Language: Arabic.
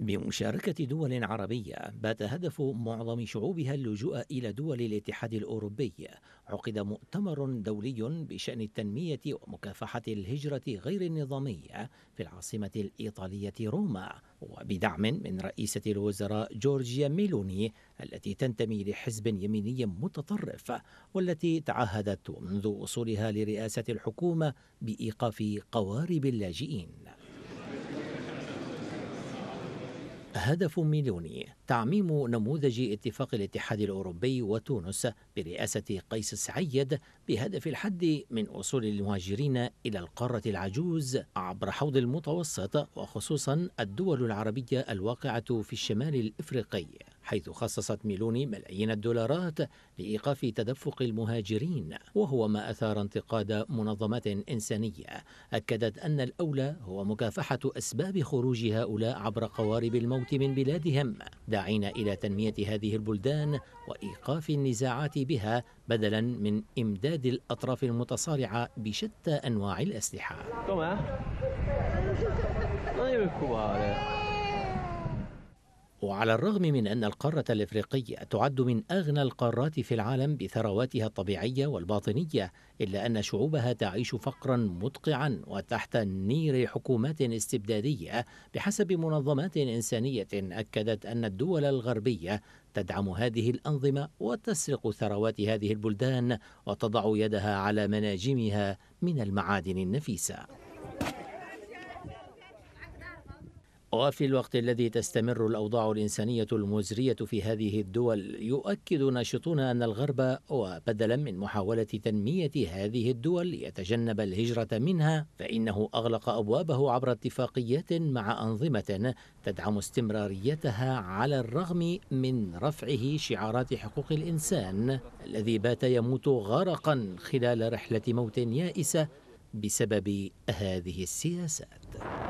بمشاركة دول عربية بات هدف معظم شعوبها اللجوء إلى دول الاتحاد الأوروبي عقد مؤتمر دولي بشأن التنمية ومكافحة الهجرة غير النظامية في العاصمة الإيطالية روما وبدعم من رئيسة الوزراء جورجيا ميلوني التي تنتمي لحزب يميني متطرف والتي تعهدت منذ وصولها لرئاسة الحكومة بإيقاف قوارب اللاجئين هدف ميلوني تعميم نموذج اتفاق الاتحاد الأوروبي وتونس برئاسة قيس سعيد بهدف الحد من وصول المهاجرين إلى القارة العجوز عبر حوض المتوسط وخصوصا الدول العربية الواقعة في الشمال الإفريقي حيث خصصت ميلوني ملايين الدولارات لإيقاف تدفق المهاجرين وهو ما أثار انتقاد منظمات إنسانية أكدت أن الأولى هو مكافحة أسباب خروج هؤلاء عبر قوارب الموت من بلادهم داعين إلى تنمية هذه البلدان وإيقاف النزاعات بها بدلا من إمداد الأطراف المتصارعة بشتى أنواع الأسلحة وعلى الرغم من أن القارة الإفريقية تعد من أغنى القارات في العالم بثرواتها الطبيعية والباطنية إلا أن شعوبها تعيش فقرا مدقعا وتحت نير حكومات استبدادية بحسب منظمات إنسانية أكدت أن الدول الغربية تدعم هذه الأنظمة وتسرق ثروات هذه البلدان وتضع يدها على مناجمها من المعادن النفيسة وفي الوقت الذي تستمر الأوضاع الإنسانية المزرية في هذه الدول يؤكد ناشطون أن الغرب وبدلا من محاولة تنمية هذه الدول ليتجنب الهجرة منها فإنه أغلق أبوابه عبر اتفاقيات مع أنظمة تدعم استمراريتها على الرغم من رفعه شعارات حقوق الإنسان الذي بات يموت غرقا خلال رحلة موت يائسة بسبب هذه السياسات